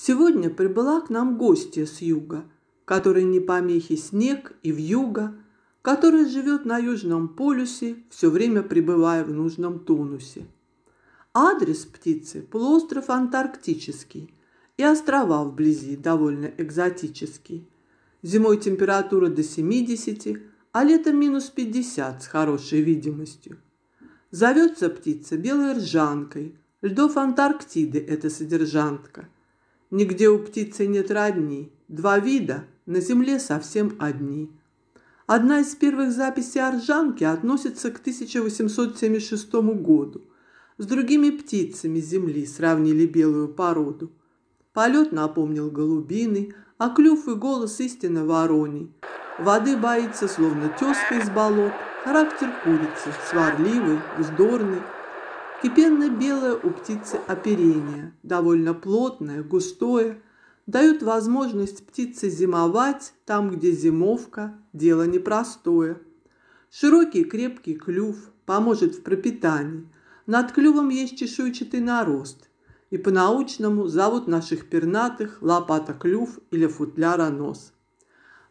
Сегодня прибыла к нам гостья с юга, который не помехи снег и в вьюга, который живет на Южном полюсе, все время пребывая в нужном тонусе. Адрес птицы – полуостров Антарктический и острова вблизи довольно экзотические. Зимой температура до 70, а летом минус 50 с хорошей видимостью. Зовется птица белой ржанкой, льдов Антарктиды – это содержанка – Нигде у птицы нет родней. Два вида на земле совсем одни. Одна из первых записей Аржанки относится к 1876 году. С другими птицами земли сравнили белую породу. Полет напомнил голубины, а клюв и голос истинно вороний. Воды боится, словно тезка из болот, характер курицы, сварливый, вздорный, Кипенно-белое у птицы оперение, довольно плотное, густое, дают возможность птице зимовать там, где зимовка – дело непростое. Широкий крепкий клюв поможет в пропитании. Над клювом есть чешуйчатый нарост. И по-научному зовут наших пернатых лопата-клюв или футляра-нос.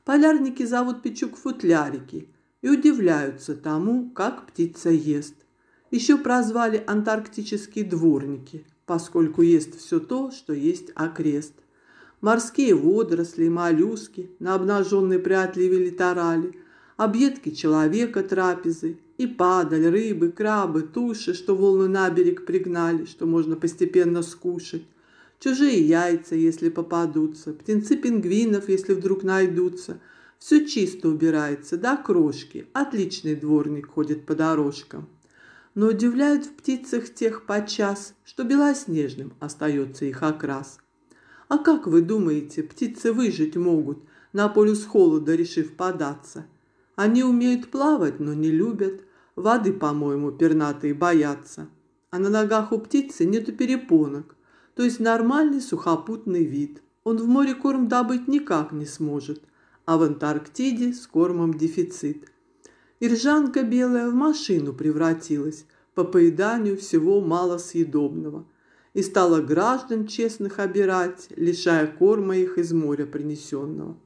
Полярники зовут печук-футлярики и удивляются тому, как птица ест. Еще прозвали антарктические дворники, поскольку ест все то, что есть окрест. Морские водоросли, моллюски на обнаженной при литорали, объедки человека трапезы, и падаль, рыбы, крабы, туши, что волны на берег пригнали, что можно постепенно скушать. Чужие яйца, если попадутся, птенцы пингвинов, если вдруг найдутся. Все чисто убирается, да, крошки. Отличный дворник ходит по дорожкам но удивляют в птицах тех подчас, что белоснежным остается их окрас. А как вы думаете, птицы выжить могут, на полюс холода решив податься? Они умеют плавать, но не любят, воды, по-моему, пернатые боятся. А на ногах у птицы нету перепонок, то есть нормальный сухопутный вид. Он в море корм добыть никак не сможет, а в Антарктиде с кормом дефицит. Иржанка белая в машину превратилась, по поеданию всего малосъедобного и стала граждан честных обирать, лишая корма их из моря принесенного.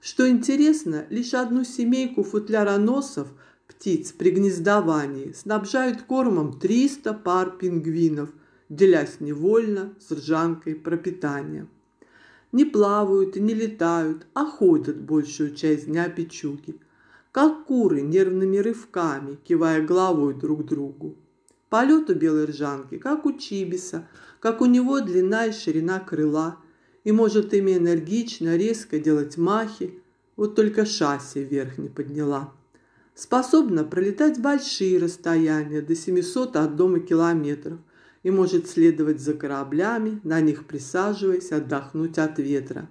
Что интересно, лишь одну семейку футляроносов, птиц при гнездовании, снабжают кормом 300 пар пингвинов, делясь невольно с ржанкой пропитания. Не плавают и не летают, а ходят большую часть дня печуги – как куры нервными рывками, кивая головой друг другу. Полет у белой ржанки, как у чибиса, как у него длина и ширина крыла, и может ими энергично, резко делать махи, вот только шасси вверх не подняла. Способна пролетать большие расстояния, до 700 от дома километров, и может следовать за кораблями, на них присаживаясь, отдохнуть от ветра.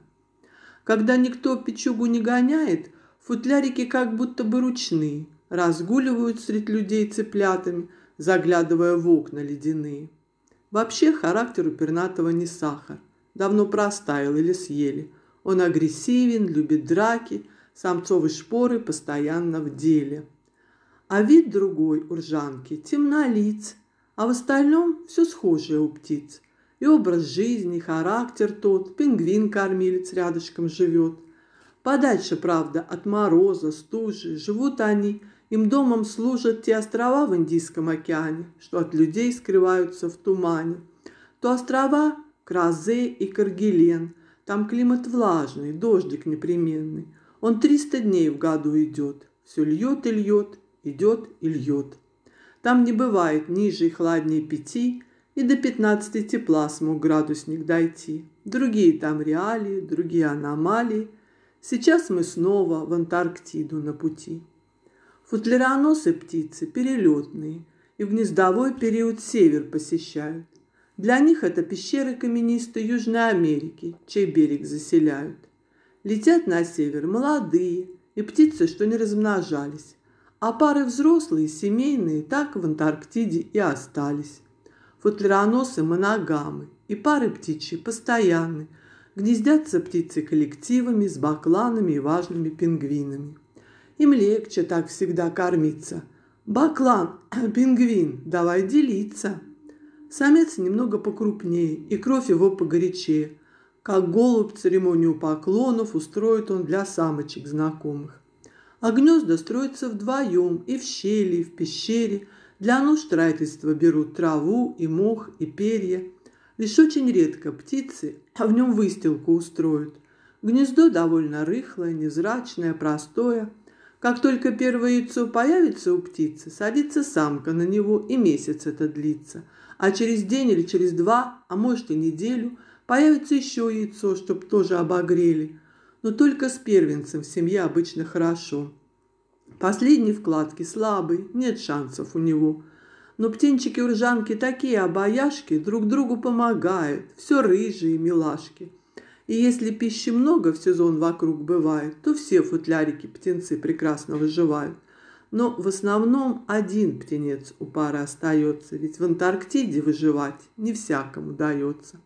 Когда никто печугу не гоняет – Футлярики как будто бы ручные, разгуливают среди людей цыплятами, заглядывая в окна ледяные. Вообще характер у пернатого не сахар. Давно простаял или съели. Он агрессивен, любит драки, самцовые шпоры постоянно в деле. А вид другой уржанки. ржанки лиц, а в остальном все схожее у птиц. И образ жизни, характер тот, пингвин-кормилец рядышком живет – Подальше, правда, от мороза, стужи. Живут они, им домом служат те острова в Индийском океане, что от людей скрываются в тумане. То острова Кразе и Каргилен. Там климат влажный, дождик непременный. Он 300 дней в году идет. Все льет и льет, идет и льет. Там не бывает ниже и хладнее пяти, и до 15 тепла смог градусник дойти. Другие там реалии, другие аномалии – Сейчас мы снова в Антарктиду на пути. Футлероносы птицы перелетные и в гнездовой период север посещают. Для них это пещеры каменистой Южной Америки, чей берег заселяют. Летят на север молодые и птицы, что не размножались, а пары взрослые, семейные, так в Антарктиде и остались. Футлероносы моногамы и пары птичьи постоянные – гнездятся птицы коллективами с бакланами и важными пингвинами. Им легче так всегда кормиться. Баклан, пингвин, давай делиться. Самец немного покрупнее, и кровь его погорячее. Как голубь церемонию поклонов устроит он для самочек знакомых. А гнезда строятся вдвоем, и в щели, и в пещере. Для нужд райдельства берут траву, и мох, и перья – Лишь очень редко птицы в нем выстилку устроят. Гнездо довольно рыхлое, незрачное, простое. Как только первое яйцо появится у птицы, садится самка на него, и месяц это длится. А через день или через два, а может и неделю, появится еще яйцо, чтоб тоже обогрели. Но только с первенцем в семье обычно хорошо. Последний вкладки слабый, нет шансов у него. Но птенчики-уржанки такие обаяшки, друг другу помогают, все рыжие милашки. И если пищи много в сезон вокруг бывает, то все футлярики-птенцы прекрасно выживают. Но в основном один птенец у пары остается, ведь в Антарктиде выживать не всякому дается.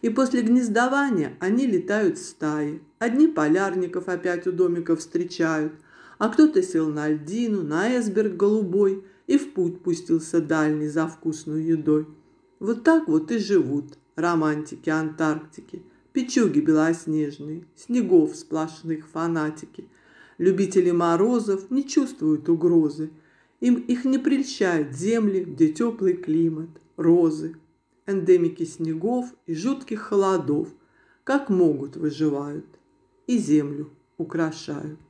И после гнездования они летают в стаи. Одни полярников опять у домиков встречают, а кто-то сел на льдину, на эсберг голубой – и в путь пустился дальний за вкусной едой. Вот так вот и живут романтики Антарктики, печуги белоснежные, снегов сплошных фанатики. Любители морозов не чувствуют угрозы, им их не прельщают земли, где теплый климат, розы, эндемики снегов и жутких холодов, как могут выживают и землю украшают.